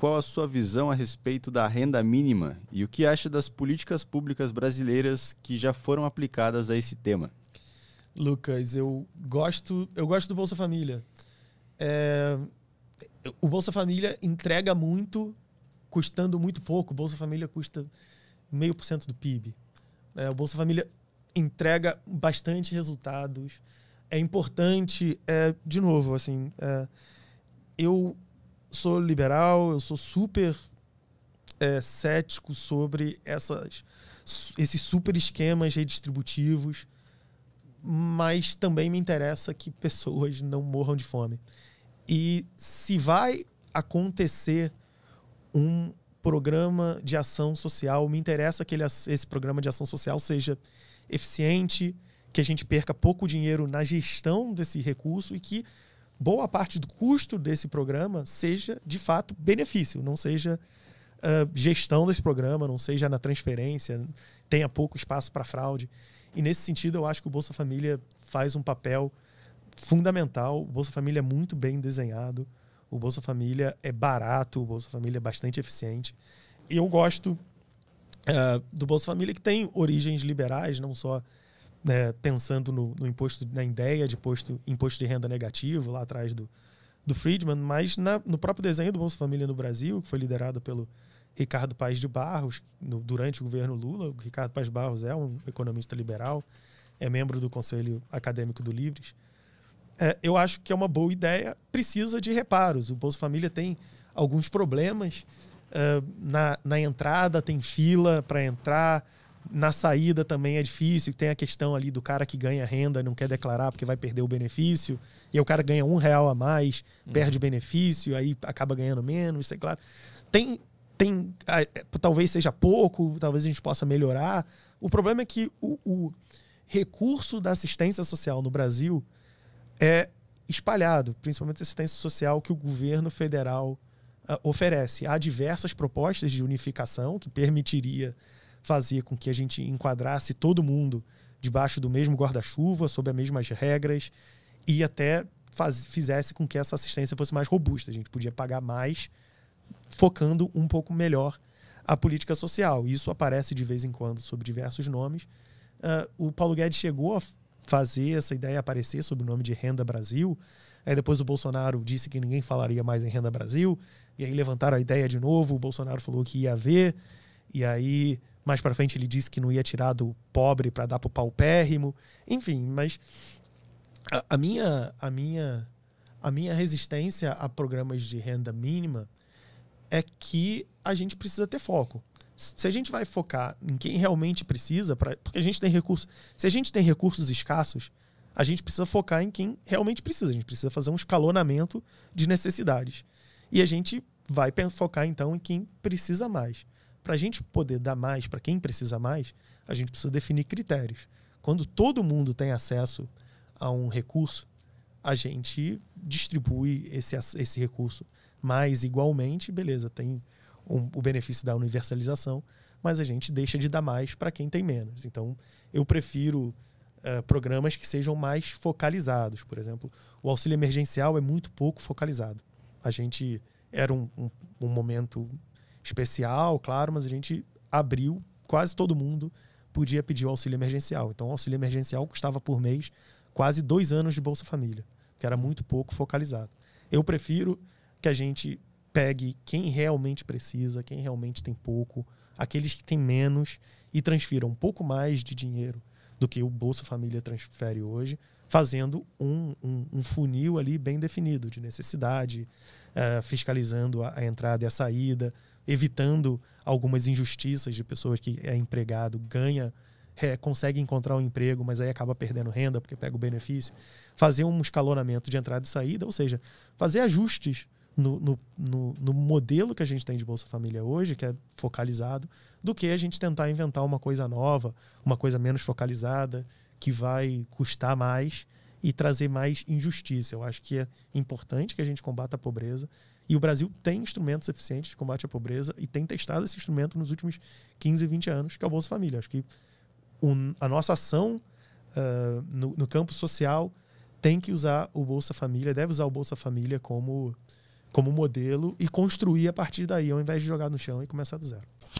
qual a sua visão a respeito da renda mínima e o que acha das políticas públicas brasileiras que já foram aplicadas a esse tema. Lucas, eu gosto, eu gosto do Bolsa Família. É, o Bolsa Família entrega muito, custando muito pouco. O Bolsa Família custa meio por cento do PIB. É, o Bolsa Família entrega bastante resultados. É importante, é, de novo, assim, é, eu sou liberal, eu sou super é, cético sobre essas, esses super esquemas redistributivos, mas também me interessa que pessoas não morram de fome. E se vai acontecer um programa de ação social, me interessa que ele, esse programa de ação social seja eficiente, que a gente perca pouco dinheiro na gestão desse recurso e que boa parte do custo desse programa seja, de fato, benefício, não seja uh, gestão desse programa, não seja na transferência, tenha pouco espaço para fraude. E nesse sentido, eu acho que o Bolsa Família faz um papel fundamental. O Bolsa Família é muito bem desenhado, o Bolsa Família é barato, o Bolsa Família é bastante eficiente. E eu gosto uh, do Bolsa Família que tem origens liberais, não só né, pensando no, no, imposto, na ideia de imposto, imposto de renda negativo lá atrás do, do Friedman, mas na, no próprio desenho do Bolsa Família no Brasil, que foi liderado pelo Ricardo Paes de Barros, no, durante o governo Lula, o Ricardo Paes de Barros é um economista liberal, é membro do Conselho Acadêmico do Livres. É, eu acho que é uma boa ideia, precisa de reparos. O Bolsa Família tem alguns problemas uh, na, na entrada, tem fila para entrar na saída também é difícil, tem a questão ali do cara que ganha renda, não quer declarar porque vai perder o benefício, e o cara ganha um real a mais, uhum. perde o benefício, aí acaba ganhando menos, isso é claro. Tem, tem é, talvez seja pouco, talvez a gente possa melhorar. O problema é que o, o recurso da assistência social no Brasil é espalhado, principalmente assistência social que o governo federal uh, oferece. Há diversas propostas de unificação que permitiria fazia com que a gente enquadrasse todo mundo debaixo do mesmo guarda-chuva, sob as mesmas regras e até faz, fizesse com que essa assistência fosse mais robusta. A gente podia pagar mais, focando um pouco melhor a política social. Isso aparece de vez em quando sob diversos nomes. Uh, o Paulo Guedes chegou a fazer essa ideia aparecer sob o nome de Renda Brasil. Aí depois o Bolsonaro disse que ninguém falaria mais em Renda Brasil. E aí levantaram a ideia de novo. O Bolsonaro falou que ia haver. E aí mais para frente ele disse que não ia tirar do pobre para dar pro paupérrimo. Enfim, mas a, a, minha a minha a minha resistência a programas de renda mínima é que a gente precisa ter foco. Se a gente vai focar em quem realmente precisa, pra, porque a gente tem recursos, se a gente tem recursos escassos, a gente precisa focar em quem realmente precisa. A gente precisa fazer um escalonamento de necessidades. E a gente vai focar então em quem precisa mais. Para a gente poder dar mais para quem precisa mais, a gente precisa definir critérios. Quando todo mundo tem acesso a um recurso, a gente distribui esse, esse recurso mais igualmente, beleza, tem um, o benefício da universalização, mas a gente deixa de dar mais para quem tem menos. Então, eu prefiro uh, programas que sejam mais focalizados. Por exemplo, o auxílio emergencial é muito pouco focalizado. A gente era um, um, um momento especial, claro, mas a gente abriu, quase todo mundo podia pedir o auxílio emergencial. Então, o auxílio emergencial custava por mês quase dois anos de Bolsa Família, que era muito pouco focalizado. Eu prefiro que a gente pegue quem realmente precisa, quem realmente tem pouco, aqueles que têm menos e transfira um pouco mais de dinheiro do que o Bolsa Família transfere hoje, fazendo um, um, um funil ali bem definido de necessidade, uh, fiscalizando a, a entrada e a saída, evitando algumas injustiças de pessoas que é empregado, ganha, é, consegue encontrar um emprego, mas aí acaba perdendo renda porque pega o benefício. Fazer um escalonamento de entrada e saída, ou seja, fazer ajustes no, no, no, no modelo que a gente tem de Bolsa Família hoje, que é focalizado, do que a gente tentar inventar uma coisa nova, uma coisa menos focalizada, que vai custar mais e trazer mais injustiça. Eu acho que é importante que a gente combata a pobreza, e o Brasil tem instrumentos eficientes de combate à pobreza e tem testado esse instrumento nos últimos 15, 20 anos, que é o Bolsa Família. Acho que um, a nossa ação uh, no, no, campo social tem que usar o Bolsa Família, deve usar o Bolsa Família como, como modelo e construir a partir daí, ao invés de jogar no chão e começar do zero.